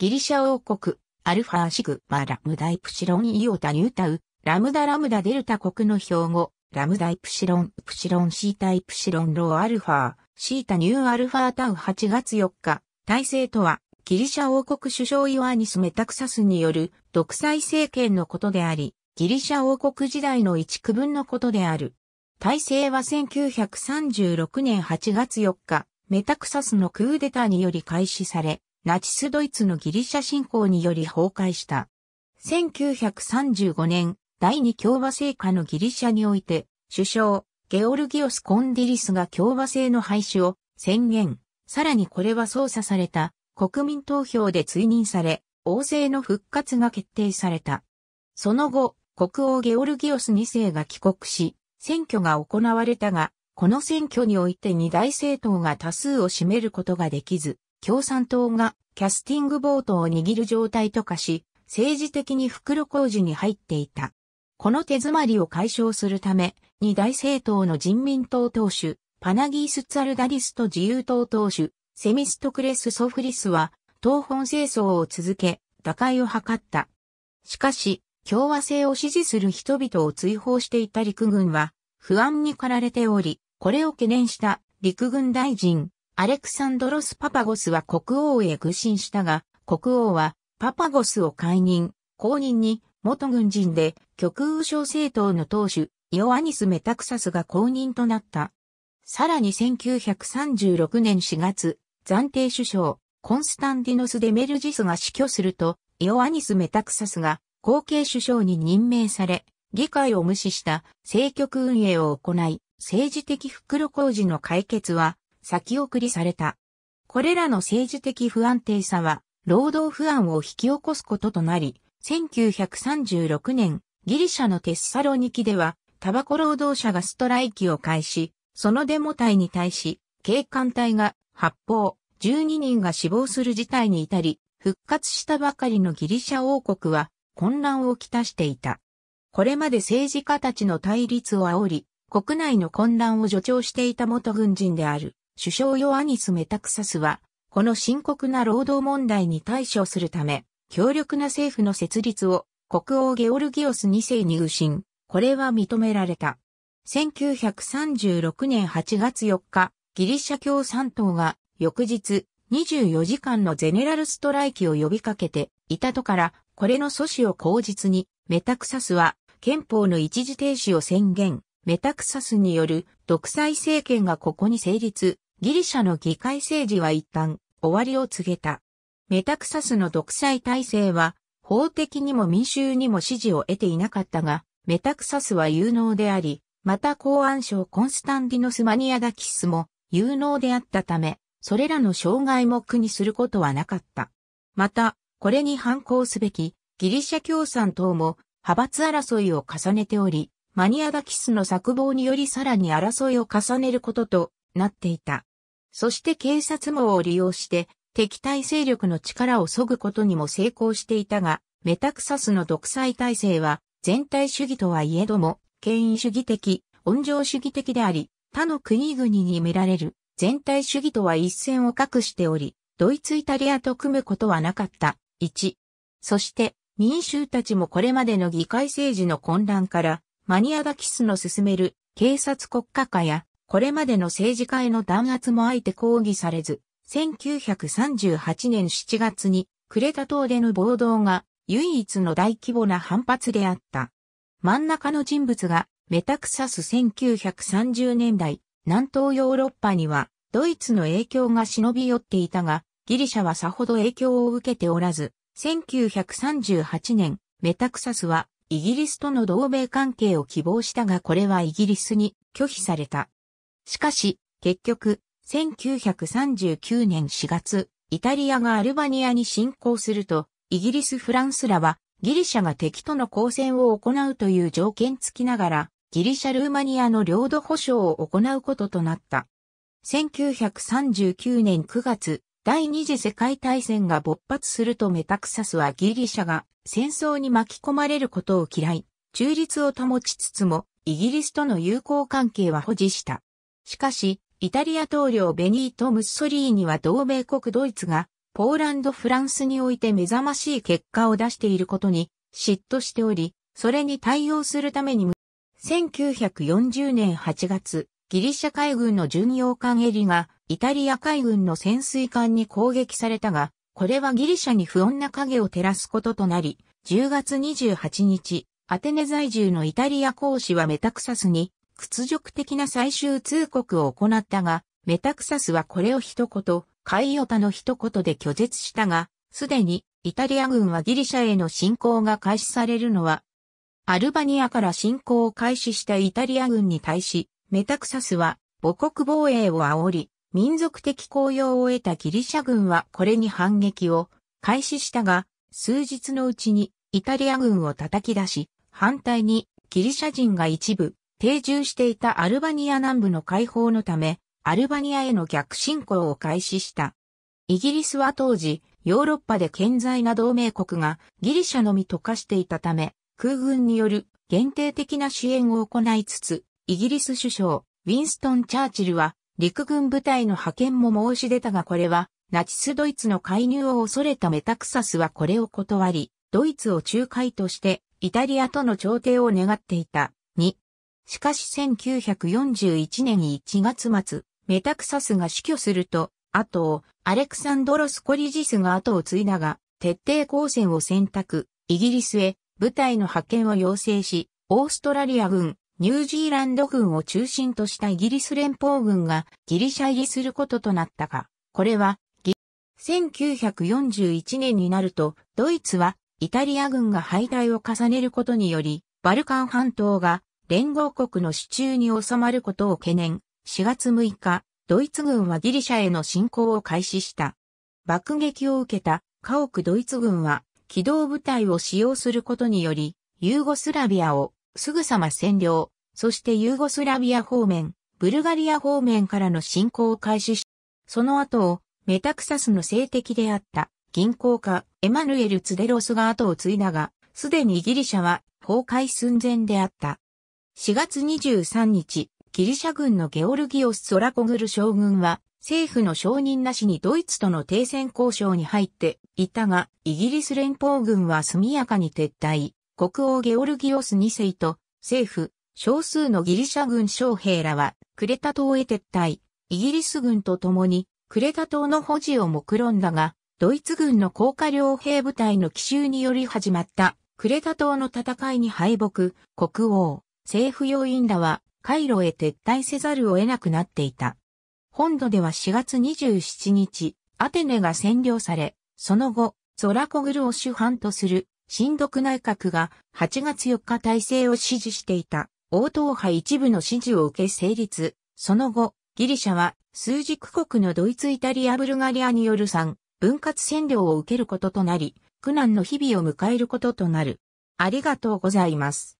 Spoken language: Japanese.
ギリシャ王国、アルファーシグマラムダイプシロンイオタニュータウ、ラムダラムダデルタ国の標語、ラムダイプシロン、プシロンシータイプシロンローアルファー、シータニューアルファータウ8月4日、体制とは、ギリシャ王国首相イワーニス・メタクサスによる独裁政権のことであり、ギリシャ王国時代の一区分のことである。体制は1936年8月4日、メタクサスのクーデターにより開始され、ナチスドイツのギリシャ侵攻により崩壊した。1935年、第二共和制下のギリシャにおいて、首相、ゲオルギオス・コンディリスが共和制の廃止を宣言。さらにこれは操作された国民投票で追認され、王政の復活が決定された。その後、国王ゲオルギオス2世が帰国し、選挙が行われたが、この選挙において二大政党が多数を占めることができず、共産党がキャスティングボートを握る状態と化し、政治的に袋工事に入っていた。この手詰まりを解消するため、二大政党の人民党党首、パナギース・ツァルダリスと自由党党首、セミストクレス・ソフリスは、党本清掃を続け、打開を図った。しかし、共和制を支持する人々を追放していた陸軍は、不安に駆られており、これを懸念した陸軍大臣、アレクサンドロス・パパゴスは国王へ愚信したが、国王はパパゴスを解任、後任に元軍人で極右小政党の党首、イオアニス・メタクサスが公認となった。さらに1936年4月、暫定首相、コンスタンディノス・デメルジスが死去すると、イオアニス・メタクサスが後継首相に任命され、議会を無視した政局運営を行い、政治的袋工事の解決は先送りされた。これらの政治的不安定さは、労働不安を引き起こすこととなり、1936年、ギリシャのテッサロニキでは、タバコ労働者がストライキを開始、そのデモ隊に対し、警官隊が発砲、12人が死亡する事態に至り、復活したばかりのギリシャ王国は混乱をきたしていた。これまで政治家たちの対立を煽り、国内の混乱を助長していた元軍人である。首相ヨアニス・メタクサスは、この深刻な労働問題に対処するため、強力な政府の設立を国王ゲオルギオス2世に右信。これは認められた。1936年8月4日、ギリシャ共産党が翌日24時間のゼネラルストライキを呼びかけていたとから、これの阻止を口実に、メタクサスは憲法の一時停止を宣言、メタクサスによる独裁政権がここに成立ギリシャの議会政治は一旦終わりを告げた。メタクサスの独裁体制は法的にも民衆にも支持を得ていなかったが、メタクサスは有能であり、また公安省コンスタンディノスマニアダキスも有能であったため、それらの障害も苦にすることはなかった。また、これに反抗すべきギリシャ共産党も派閥争いを重ねており、マニアダキスの策謀によりさらに争いを重ねることとなっていた。そして警察網を利用して敵対勢力の力を削ぐことにも成功していたが、メタクサスの独裁体制は全体主義とはいえども、権威主義的、温情主義的であり、他の国々に見られる全体主義とは一線を画しており、ドイツイタリアと組むことはなかった。1。そして、民衆たちもこれまでの議会政治の混乱から、マニアダキスの進める警察国家化やこれまでの政治家への弾圧もあえて抗議されず、1938年7月にクレタ島での暴動が唯一の大規模な反発であった。真ん中の人物がメタクサス1930年代、南東ヨーロッパにはドイツの影響が忍び寄っていたが、ギリシャはさほど影響を受けておらず、1938年、メタクサスはイギリスとの同盟関係を希望したがこれはイギリスに拒否された。しかし、結局、1939年4月、イタリアがアルバニアに侵攻すると、イギリス・フランスらは、ギリシャが敵との交戦を行うという条件付きながら、ギリシャ・ルーマニアの領土保障を行うこととなった。1939年9月、第二次世界大戦が勃発するとメタクサスはギリシャが戦争に巻き込まれることを嫌い、中立を保ちつつも、イギリスとの友好関係は保持した。しかし、イタリア統領ベニート・ムッソリーニは同盟国ドイツが、ポーランド・フランスにおいて目覚ましい結果を出していることに嫉妬しており、それに対応するために、1940年8月、ギリシャ海軍の巡洋艦エリが、イタリア海軍の潜水艦に攻撃されたが、これはギリシャに不穏な影を照らすこととなり、10月28日、アテネ在住のイタリア公使はメタクサスに屈辱的な最終通告を行ったが、メタクサスはこれを一言、カイオタの一言で拒絶したが、すでにイタリア軍はギリシャへの侵攻が開始されるのは、アルバニアから侵攻を開始したイタリア軍に対し、メタクサスは母国防衛を煽り、民族的高揚を得たギリシャ軍はこれに反撃を開始したが、数日のうちにイタリア軍を叩き出し、反対にギリシャ人が一部定住していたアルバニア南部の解放のため、アルバニアへの逆進行を開始した。イギリスは当時、ヨーロッパで健在な同盟国がギリシャのみ溶かしていたため、空軍による限定的な支援を行いつつ、イギリス首相、ウィンストン・チャーチルは陸軍部隊の派遣も申し出たがこれは、ナチスドイツの介入を恐れたメタクサスはこれを断り、ドイツを仲介としてイタリアとの調停を願っていた。しかし1941年1月末、メタクサスが死去すると、後をアレクサンドロス・コリジスが後を継いだが、徹底抗戦を選択、イギリスへ部隊の派遣を要請し、オーストラリア軍、ニュージーランド軍を中心としたイギリス連邦軍がギリシャ入りすることとなったが、これは、1941年になると、ドイツはイタリア軍が敗退を重ねることにより、バルカン半島が連合国の手中に収まることを懸念、4月6日、ドイツ軍はギリシャへの侵攻を開始した。爆撃を受けた家屋ドイツ軍は機動部隊を使用することにより、ユーゴスラビアをすぐさま占領、そしてユーゴスラビア方面、ブルガリア方面からの侵攻を開始し、その後をメタクサスの政敵であった銀行家エマヌエル・ツデロスが後を継いだが、すでにギリシャは崩壊寸前であった。4月23日、ギリシャ軍のゲオルギオス・ソラコグル将軍は、政府の承認なしにドイツとの停戦交渉に入っていたが、イギリス連邦軍は速やかに撤退、国王ゲオルギオス2世と政府、少数のギリシャ軍将兵らは、クレタ島へ撤退、イギリス軍と共に、クレタ島の保持を目論んだが、ドイツ軍の高架両兵部隊の奇襲により始まった、クレタ島の戦いに敗北、国王、政府要員らはカイロへ撤退せざるを得なくなっていた。本土では4月27日、アテネが占領され、その後、ゾラコグルを主犯とする、新独内閣が8月4日体制を支持していた、王党派一部の支持を受け成立。その後、ギリシャは数軸国のドイツ、イタリア、ブルガリアによる3分割占領を受けることとなり、苦難の日々を迎えることとなる。ありがとうございます。